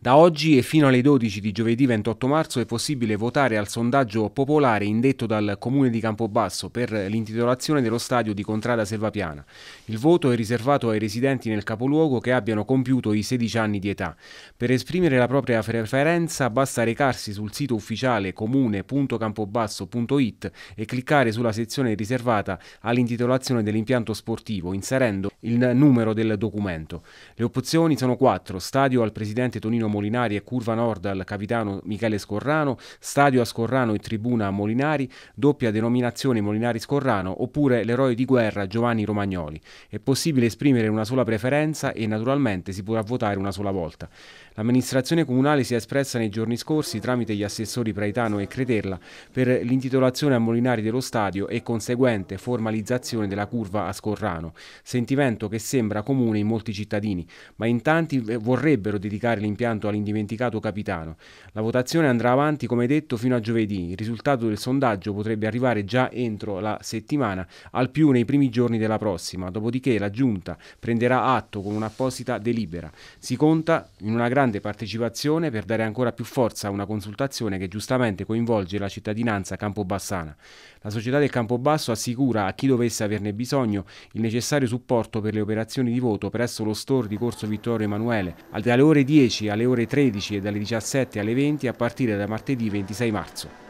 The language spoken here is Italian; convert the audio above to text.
Da oggi e fino alle 12 di giovedì 28 marzo è possibile votare al sondaggio popolare indetto dal Comune di Campobasso per l'intitolazione dello stadio di Contrada Selvapiana. Il voto è riservato ai residenti nel capoluogo che abbiano compiuto i 16 anni di età. Per esprimere la propria preferenza basta recarsi sul sito ufficiale comune.campobasso.it e cliccare sulla sezione riservata all'intitolazione dell'impianto sportivo inserendo il numero del documento. Le opzioni sono quattro: stadio al presidente Tonino Antonio Molinari e curva nord al capitano Michele Scorrano, stadio a Scorrano e tribuna a Molinari, doppia denominazione Molinari-Scorrano oppure l'eroe di guerra Giovanni Romagnoli. È possibile esprimere una sola preferenza e naturalmente si potrà votare una sola volta. L'amministrazione comunale si è espressa nei giorni scorsi tramite gli assessori Praetano e Creterla per l'intitolazione a Molinari dello stadio e conseguente formalizzazione della curva a Scorrano, sentimento che sembra comune in molti cittadini, ma in tanti eh, vorrebbero dedicare l'impianto accanto all'indimenticato capitano. La votazione andrà avanti, come detto, fino a giovedì. Il risultato del sondaggio potrebbe arrivare già entro la settimana, al più nei primi giorni della prossima, dopodiché la Giunta prenderà atto con un'apposita delibera. Si conta in una grande partecipazione per dare ancora più forza a una consultazione che giustamente coinvolge la cittadinanza campobassana. La società del Campobasso assicura a chi dovesse averne bisogno il necessario supporto per le operazioni di voto presso lo store di Corso Vittorio Emanuele. Dalle ore 10 alle ore 13 e dalle 17 alle 20 a partire da martedì 26 marzo.